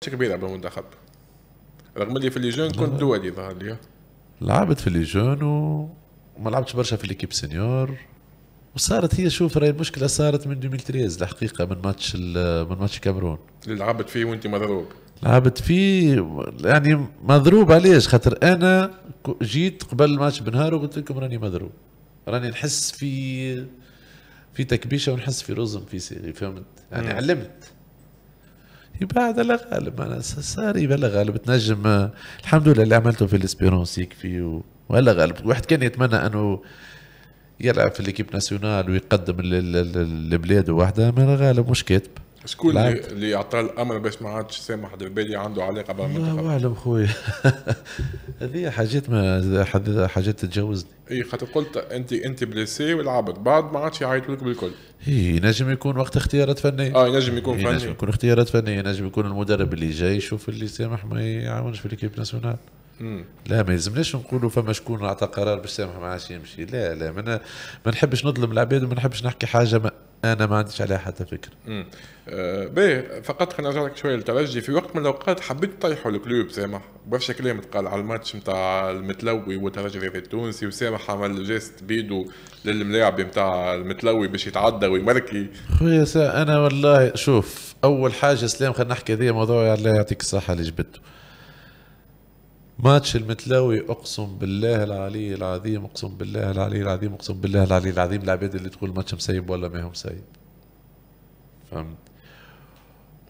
كبير بيلعب المنتخب رغم اللي في لي جون كنت دولي ظهر لي لعبت في لي جون وما لعبتش برشا في ليكيب سينيور وصارت هي شوف راهي المشكله صارت من 2013 الحقيقه من ماتش من ماتش الكاميرون اللي لعبت فيه وانت مضروب لعبت فيه يعني مضروب علاش خاطر انا جيت قبل الماتش بنهار وقلت لكم راني مضروب راني نحس في في تكبيشه ونحس في رزم في سيري فهمت يعني م. علمت يبقى هذا لا غالب انا ساري بلا غالب تنجم الحمد لله اللي عملته في الاسبيرونس يكفي ولا غالب الواحد كان يتمنى انه يلعب في ليكيب ناسيونال ويقدم للبلاد وحده ما غالب مش كاتب شكون اللي اعطى الامر باش ما عادش سامح دربالي عنده علاقه بالمنتخب؟ الله اعلم خويا هذه حاجات ما حاجات تتجاوزني اي خاطر قلت انت انت بليسي والعبد بعد ما عادش يعيطوا لك بالكل اي ينجم يكون وقت اختيارات فنيه اه ينجم يكون فني ينجم يكون اختيارات فنيه ينجم يكون المدرب اللي جاي يشوف اللي سامح ما يعاونش في ليكيب ناسيونال لا ما يلزمناش نقولوا فما شكون اعطى قرار باش سامح ما عادش يمشي لا لا ما نحبش نظلم العباد وما نحبش نحكي حاجه ما انا ما عنديش عليها حتى فكره امم آه فقط خلينا نرجع لك شويه للترجي في وقت من الاوقات حبيت تطيحوا الكلوب سامح برشا كلام تقال على الماتش نتاع المتلوي والترجي في التونسي وسامح عمل جيست بيدو للملاعب نتاع المتلوي باش يتعدى ويمركي خويا انا والله شوف اول حاجه سلام خلينا نحكي هذه موضوع الله يعطيك الصحه اللي جبته ماتش المتلاوي اقسم بالله العلي العظيم اقسم بالله العلي العظيم اقسم بالله العلي العظيم العباد اللي تقول ماتش مسيب ولا ما هو مسيب فهمت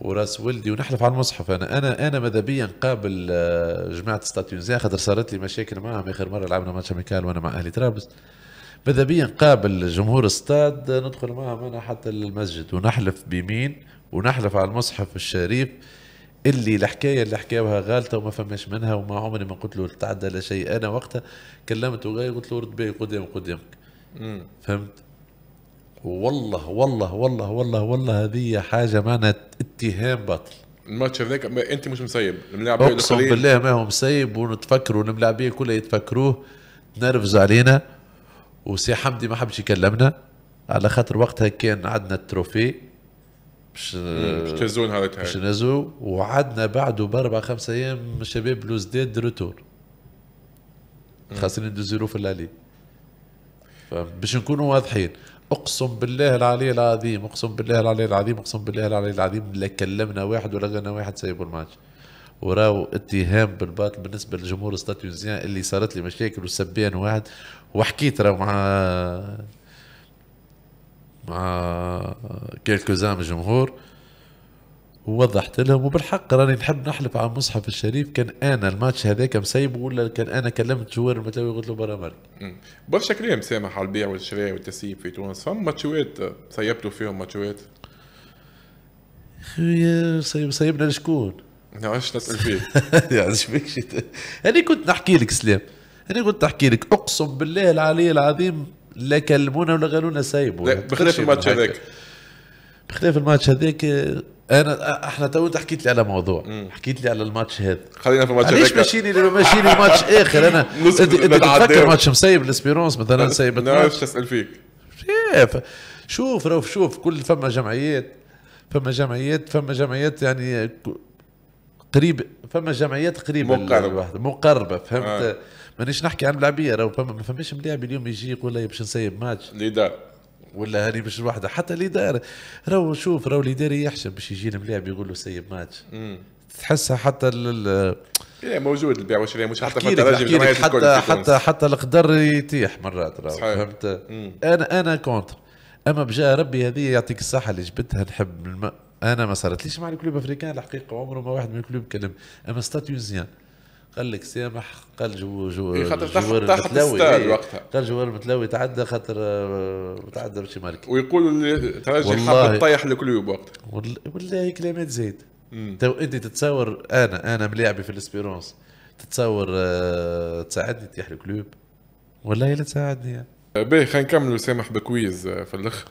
وراس ولدي ونحلف على المصحف انا انا انا ماذا بيا نقابل آه، جماعه ستاتيونزيا خاطر صارت لي مشاكل معهم اخر مره لعبنا ماتش ميكال وانا مع اهلي طرابلس ماذا بيا نقابل جمهور استاد آه، ندخل معهم انا حتى للمسجد ونحلف بيمين ونحلف على المصحف الشريف اللي الحكايه اللي حكاوها غالطه وما فماش منها وما عمري ما قلت له تعدى على شيء انا وقتها كلمته غير قلت له رد بي قدام قدامك فهمت والله والله والله والله والله هذه حاجه معناها اتهام باطل الماتش هذاك انت مش مسيب الملاعب اقسم بالله ما هو مسيب ونتفكروا الملاعبيه كلها يتفكروه تنرفزوا علينا وسي حمدي ما حبش يكلمنا على خاطر وقتها كان عندنا التروفي باش باش هذاك باش نهزو وعدنا بعده باربع خمس ايام شباب لوزداد ريتور خاسرين 2 في اللالي باش نكونوا واضحين اقسم بالله العلي العظيم اقسم بالله العلي العظيم اقسم بالله العلي العظيم لا كلمنا واحد ولا غنى واحد سايبوا الماتش وراو اتهام بالباطل بالنسبه للجمهور الستاتيونزيان اللي صارت لي مشاكل وسبان واحد وحكيت راه مع مع كيلكوزان من الجمهور ووضحت لهم وبالحق راني نحب نحلف على المصحف الشريف كان انا الماتش هذاك مسيبه ولا كان انا كلمت جوار المتاوي قلت له برا مالك برشا كلام سامح على البيع والشراء والتسييب في تونس فما ماتشوات سيبتوا فيهم ماتشوات سيبنا لشكون؟ عشت تسال فيه يعني شبيك انا كنت نحكي لك سلام انا كنت نحكي لك اقسم بالله العلي العظيم لا كلمونا ولا قالوا لنا سايبوا لا بخلاف الماتش هذاك بخلاف الماتش هذاك انا احنا تو انت حكيت لي على موضوع حكيت لي على الماتش هذا خلينا في الماتش ليش ماشيني ماشيني ماتش اخر انا انت تفكر ماتش مسيب الاسبيرونس مثلا سايب ما نعرفش اسال فيك شوف روف شوف كل فما جمعيات فما جمعيات فما جمعيات يعني قريب فما جمعيات قريبه مقربه مقربه فهمت آه. مانيش نحكي عن ملاعبيه راهو فما ما فماش ملاعب اليوم يجي يقول لي باش نسيب ماتش ليدار ولا هاني مش لوحده حتى اللي دار راهو شوف راهو داري يحشم باش يجي الملاعب يقول له سيب ماتش تحسها حتى ال إيه، موجود البيع والشراء مش حتى في الترجي حتى حتى حتى القدر يتيح مرات راه فهمت مم. انا انا كونتر اما بجاه ربي هذه يعطيك الصحه اللي جبتها نحب الم... انا ما صارتليش مع الكلوب افريكان الحقيقه عمره ما واحد من الكلوب كلم اما ستاتيوزيان قال لك سامح قال جو جو إيه، جوار المتلوي إيه، وقتها قال جوار المتلوي تعدى خاطر آه، تعدى مشي مالك ويقولوا تراجع ترجي حاب تطيح الكلوب وقتها والله كلامات زايد تو انت تتصور انا انا ملاعبي في الاسبيرونس تتصور آه، تساعدني تطيح الكلوب والله لا تساعدني باهي خلينا نكملوا سامح بكويز آه، في الاخر